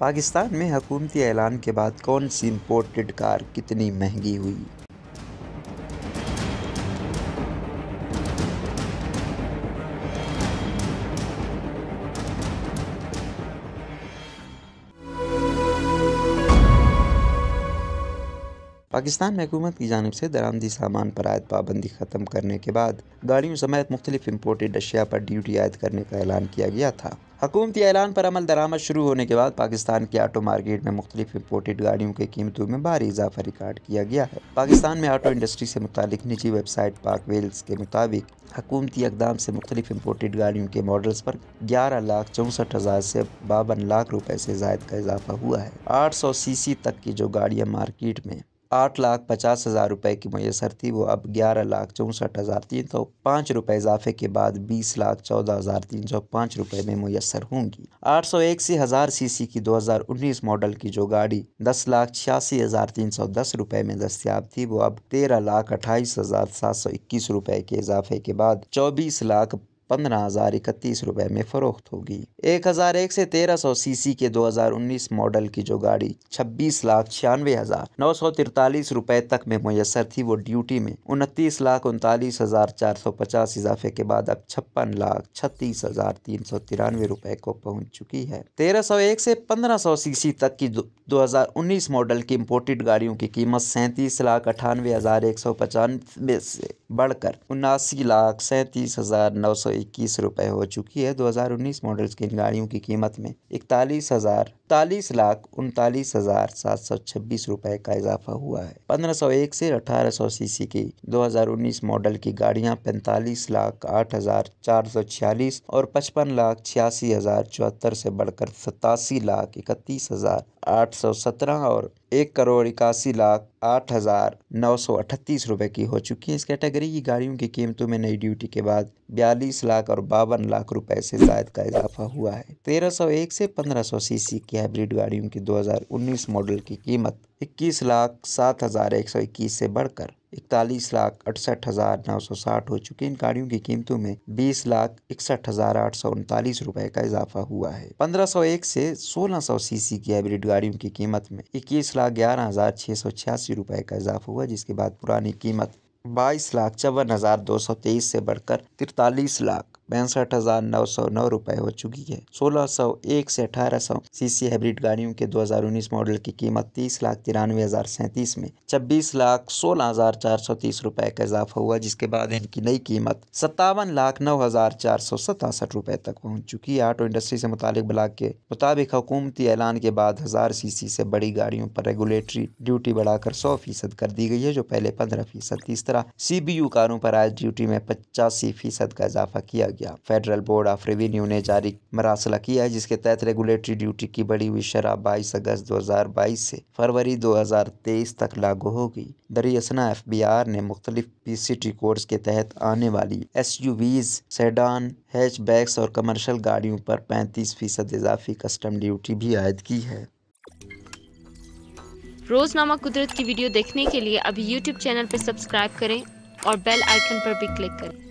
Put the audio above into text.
पाकिस्तान में हुकूमती ऐलान के बाद कौन सी इम्पोर्टेड कार कितनी महंगी हुई पाकिस्तान में हुकूमत की जानब से दरामदी सामान पर आयद पाबंदी ख़त्म करने के बाद गाड़ियों समेत मुख्तलिफ इम्पोर्टेड अशिया पर ड्यूटी आयद करने का ऐलान किया गया था हकूमती ऐलान पर अमल दरामद शुरू होने के बाद पाकिस्तान की ऑटो मार्केट में मुख्तलिफ इम्पोर्टेड गाड़ियों की कीमतों में भारी इजाफा रिकॉर्ड किया गया है पाकिस्तान में ऑटो इंडस्ट्री से मुतलिक निजी वेबसाइट पाक वेल्स के मुताबिक हकूमती अकदाम से मुख्तलिफ इम्पोर्टेड गाड़ियों के मॉडल्स पर ग्यारह लाख चौंसठ हज़ार से बावन लाख रुपये से जायद का इजाफा हुआ है आठ सौ सी सी तक की जो गाड़ियाँ मार्केट में आठ लाख पचास हज़ार रुपये की मैसर थी वो अब ग्यारह लाख चौंसठ हज़ार तीन सौ पाँच रुपये इजाफे के बाद बीस लाख चौदह हज़ार तीन सौ पाँच रुपये में मैसर होंगी आठ सौ एक सी हज़ार सी सी की दो हज़ार उन्नीस मॉडल की जो गाड़ी दस लाख छियासी हज़ार तीन सौ दस रुपये में दस्तियाब थी वो अब तेरह लाख अट्ठाईस हज़ार सात सौ इक्कीस रुपये के इजाफे के बाद चौबीस लाख पंद्रह हज़ार इकतीस रुपये में फ़रोख्त होगी एक हज़ार एक से तेरह सौ सी सी के दो हज़ार उन्नीस मॉडल की जो गाड़ी छब्बीस लाख छियानवे हज़ार नौ सौ तिरतालीस रुपए तक में मुयसर थी वो ड्यूटी में उनतीस लाख उनतालीस हज़ार चार सौ पचास इजाफे के बाद अब छप्पन लाख छत्तीस हज़ार तीन सौ तिरानवे रुपए को पहुंच चुकी है तेरह सौ एक से पंद्रह सौ सीसी तक की दो हज़ार उन्नीस मॉडल की इम्पोर्टेड गाड़ियों की कीमत सैंतीस लाख अठानवे हज़ार एक सौ पचानवे से बढ़कर उन्नासी लाख सैंतीस हज़ार नौ सौ इक्कीस रुपए हो चुकी है 2019 मॉडल्स की इन गाड़ियों की कीमत में इकतालीस हज़ार तालीस लाख उनतालीस हज़ार सात सौ छब्बीस रुपए का इजाफा हुआ है 1501 से 1800 सीसी की 2019 मॉडल की गाड़ियां पैंतालीस लाख आठ हज़ार चार सौ छियालीस और पचपन लाख छियासी हज़ार चौहत्तर से बढ़कर सतासी लाख इकतीस हज़ार आठ सौ सत्रह और एक करोड़ इक्यासी लाख आठ हज़ार नौ सौ अठतीस रुपये की हो चुकी है इस कैटेगरी की गाड़ियों की कीमतों में नई ड्यूटी के बाद बयालीस लाख और बावन लाख रुपए से जायद का इजाफा हुआ है 1301 से 1500 सीसी की हाइब्रिड गाड़ियों की 2019 मॉडल की कीमत इक्कीस लाख सात हज़ार एक सौ इक्कीस से बढ़कर इकतालीस लाख अड़सठ हज़ार नौ सौ साठ हो चुकी इन गाड़ियों की कीमतों में बीस लाख इकसठ हज़ार आठ सौ उनतालीस रुपए का इजाफा हुआ है पंद्रह सौ एक से सोलह सौ सीसी की हाइब्रिड गाड़ियों की कीमत में इक्कीस लाख ग्यारह हज़ार छः सौ छियासी रुपए का इजाफा हुआ जिसके बाद पुरानी कीमत बाईस लाख चौवन हज़ार दो सौ तेईस से बढ़कर तिरतालीस लाख पैंसठ हज़ार नौ सौ नौ रुपए हो चुकी है सोलह सौ एक से अठारह सौ सीसी हाइब्रिड गाड़ियों के 2019 मॉडल की कीमत तीस लाख तिरानवे हज़ार सैंतीस में छब्बीस लाख सोलह हज़ार चार सौ तीस रुपए का इजाफा हुआ जिसके बाद इनकी नई कीमत सत्तावन लाख नौ हज़ार चार सौ सतासठ रुपए तक पहुँच चुकी है ऑटो इंडस्ट्री से मुतालिक ब्लाक के मुताबिक हुकूमती ऐलान के बाद हज़ार सीसी से बड़ी गाड़ियों पर रेगुलेटरी ड्यूटी बढ़ाकर सौ फीसद कर दी गई है जो पहले पंद्रह फीसद इस तरह सी कारों पर आज ड्यूटी में पचासी फीसद का इजाफा किया गया किया फेडरल बोर्ड ऑफ रेवेन्यू ने जारी मरासला किया है जिसके तहत रेगुलेटरी ड्यूटी की बढ़ी हुई शराब बाईस अगस्त दो हजार बाईस से फरवरी दो हजार तेईस तक लागू होगी दरियसना एफ बी आर ने मुख्तलिफ पी सी टी कोर्स के तहत आने वाली एस यू वीज सेडान बैग्स और कमर्शल गाड़ियों पर पैंतीस फीसद इजाफी कस्टम ड्यूटी भी आयद की है रोजनामा कुदरत की वीडियो देखने के लिए अभी यूट्यूब चैनल पर सब्सक्राइब करें और बेल आइकन पर भी क्लिक करें